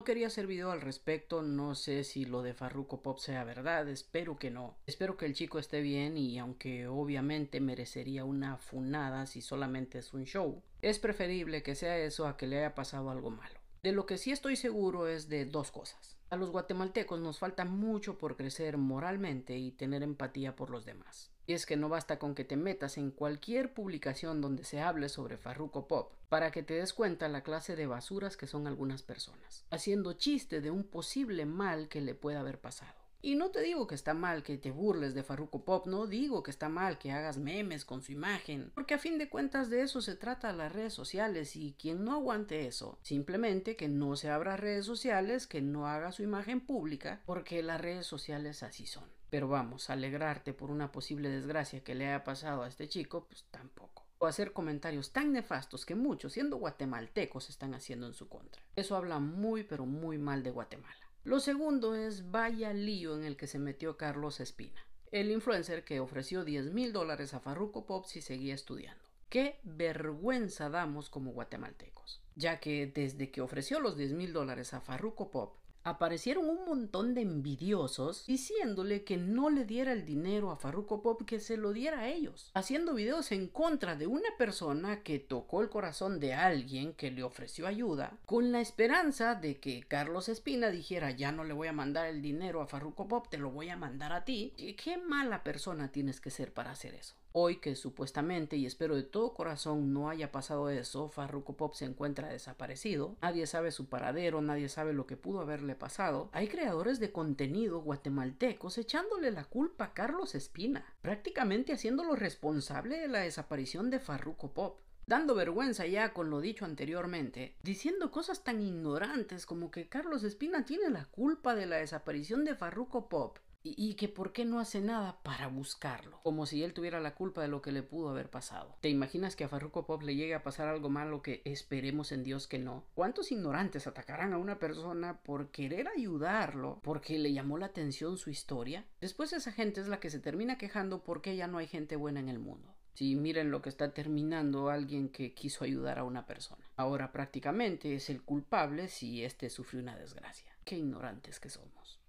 No quería hacer video al respecto, no sé si lo de Farruko Pop sea verdad, espero que no. Espero que el chico esté bien y aunque obviamente merecería una funada si solamente es un show, es preferible que sea eso a que le haya pasado algo malo. De lo que sí estoy seguro es de dos cosas. A los guatemaltecos nos falta mucho por crecer moralmente y tener empatía por los demás. Y es que no basta con que te metas en cualquier publicación donde se hable sobre Farruko Pop para que te des cuenta la clase de basuras que son algunas personas, haciendo chiste de un posible mal que le pueda haber pasado. Y no te digo que está mal que te burles de Farruko Pop, no digo que está mal que hagas memes con su imagen, porque a fin de cuentas de eso se trata las redes sociales y quien no aguante eso, simplemente que no se abra redes sociales, que no haga su imagen pública, porque las redes sociales así son. Pero vamos, alegrarte por una posible desgracia que le haya pasado a este chico, pues tampoco o hacer comentarios tan nefastos que muchos, siendo guatemaltecos, están haciendo en su contra. Eso habla muy, pero muy mal de Guatemala. Lo segundo es vaya lío en el que se metió Carlos Espina, el influencer que ofreció 10 mil dólares a Farruko Pop si seguía estudiando. Qué vergüenza damos como guatemaltecos, ya que desde que ofreció los 10 mil dólares a Farruko Pop, aparecieron un montón de envidiosos diciéndole que no le diera el dinero a Farruko Pop, que se lo diera a ellos, haciendo videos en contra de una persona que tocó el corazón de alguien que le ofreció ayuda, con la esperanza de que Carlos Espina dijera ya no le voy a mandar el dinero a Farruko Pop, te lo voy a mandar a ti. ¿Qué mala persona tienes que ser para hacer eso? Hoy que supuestamente, y espero de todo corazón no haya pasado eso, Farruko Pop se encuentra desaparecido, nadie sabe su paradero, nadie sabe lo que pudo haberle pasado, hay creadores de contenido guatemaltecos echándole la culpa a Carlos Espina, prácticamente haciéndolo responsable de la desaparición de Farruko Pop dando vergüenza ya con lo dicho anteriormente, diciendo cosas tan ignorantes como que Carlos Espina tiene la culpa de la desaparición de Farruko Pop y que por qué no hace nada para buscarlo, como si él tuviera la culpa de lo que le pudo haber pasado. ¿Te imaginas que a Farruko Pop le llegue a pasar algo malo que esperemos en Dios que no? ¿Cuántos ignorantes atacarán a una persona por querer ayudarlo, porque le llamó la atención su historia? Después esa gente es la que se termina quejando porque ya no hay gente buena en el mundo. Si sí, miren lo que está terminando alguien que quiso ayudar a una persona. Ahora prácticamente es el culpable si éste sufrió una desgracia. Qué ignorantes que somos.